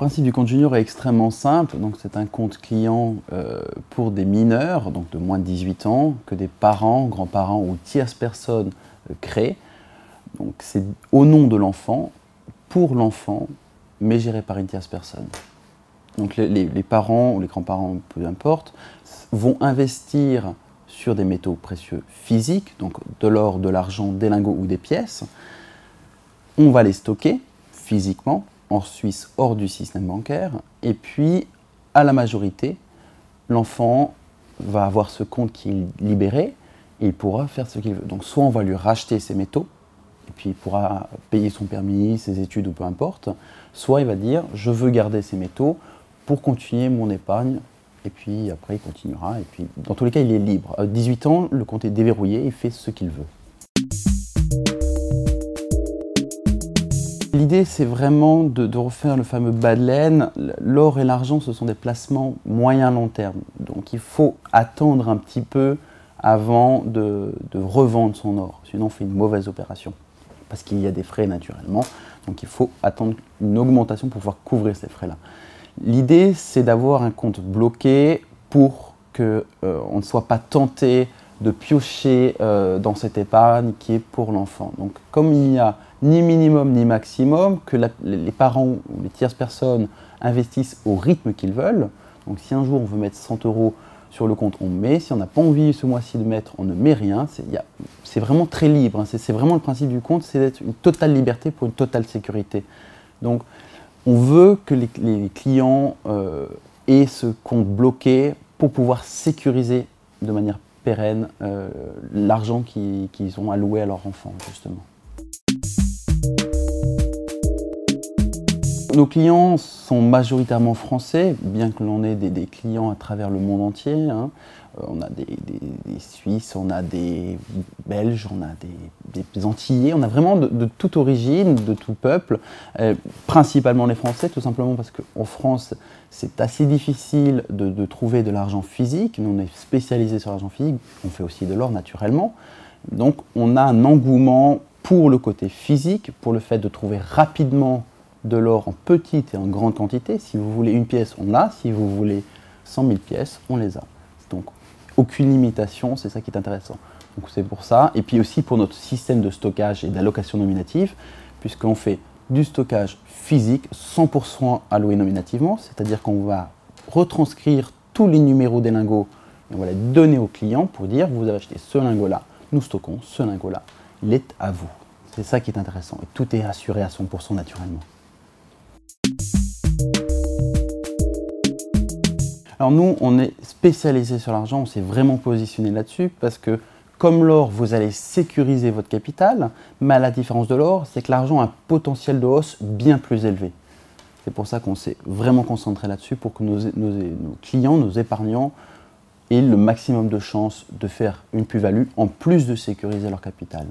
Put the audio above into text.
Le principe du compte junior est extrêmement simple. Donc, c'est un compte client euh, pour des mineurs, donc de moins de 18 ans, que des parents, grands-parents ou tierces personnes euh, créent. Donc, c'est au nom de l'enfant, pour l'enfant, mais géré par une tierce personne. Donc, les, les parents ou les grands-parents, peu importe, vont investir sur des métaux précieux physiques, donc de l'or, de l'argent, des lingots ou des pièces. On va les stocker physiquement en Suisse hors du système bancaire. Et puis, à la majorité, l'enfant va avoir ce compte qui est libéré et il pourra faire ce qu'il veut. Donc, soit on va lui racheter ses métaux, et puis il pourra payer son permis, ses études ou peu importe, soit il va dire je veux garder ces métaux pour continuer mon épargne, et puis après il continuera, et puis dans tous les cas il est libre. À 18 ans, le compte est déverrouillé, il fait ce qu'il veut. L'idée, c'est vraiment de, refaire le fameux bas de laine. L'or et l'argent, ce sont des placements moyen-long terme. Donc il faut attendre un petit peu avant de, revendre son or. Sinon, on fait une mauvaise opération. Parce qu'il y a des frais naturellement. Donc il faut attendre une augmentation pour pouvoir couvrir ces frais-là. L'idée, c'est d'avoir un compte bloqué pour qu'on euh, ne soit pas tenté de piocher euh, dans cette épargne qui est pour l'enfant. Donc comme il n'y a ni minimum ni maximum, que les parents ou les tierces personnes investissent au rythme qu'ils veulent, donc si un jour on veut mettre 100 euros sur le compte, on met. Si on n'a pas envie ce mois-ci de mettre, on ne met rien. C'est vraiment très libre. Hein. C'est vraiment le principe du compte, c'est d'être une totale liberté pour une totale sécurité. Donc on veut que les, clients euh, aient ce compte bloqué pour pouvoir sécuriser de manière pérenne euh, l'argent qu'ils ont alloué à leur enfant, justement. Nos clients sont majoritairement français, bien que l'on ait des, clients à travers le monde entier. Hein. Euh, on a des, Suisses, on a des Belges, on a des, Antillais, on a vraiment de, toute origine, de tout peuple, euh, principalement les Français, tout simplement parce qu'en France, c'est assez difficile de, de trouver de l'argent physique. Nous, on est spécialisé sur l'argent physique, on fait aussi de l'or naturellement. Donc, on a un engouement pour le côté physique, pour le fait de trouver rapidement de l'or en petite et en grande quantité. Si vous voulez une pièce, on l'a. Si vous voulez 100 000 pièces, on les a. Donc, aucune limitation, c'est ça qui est intéressant. Donc, c'est pour ça. Et puis aussi pour notre système de stockage et d'allocation nominative, puisqu'on fait du stockage physique 100% alloué nominativement, c'est-à-dire qu'on va retranscrire tous les numéros des lingots et on va les donner au client pour dire vous avez acheté ce lingot-là, nous stockons ce lingot-là, il est à vous. C'est ça qui est intéressant et tout est assuré à 100% naturellement. Alors nous, on est spécialisé sur l'argent, on s'est vraiment positionné là-dessus parce que comme l'or, vous allez sécuriser votre capital, mais à la différence de l'or, c'est que l'argent a un potentiel de hausse bien plus élevé. C'est pour ça qu'on s'est vraiment concentré là-dessus pour que nos, nos, clients, nos épargnants aient le maximum de chances de faire une plus-value en plus de sécuriser leur capital.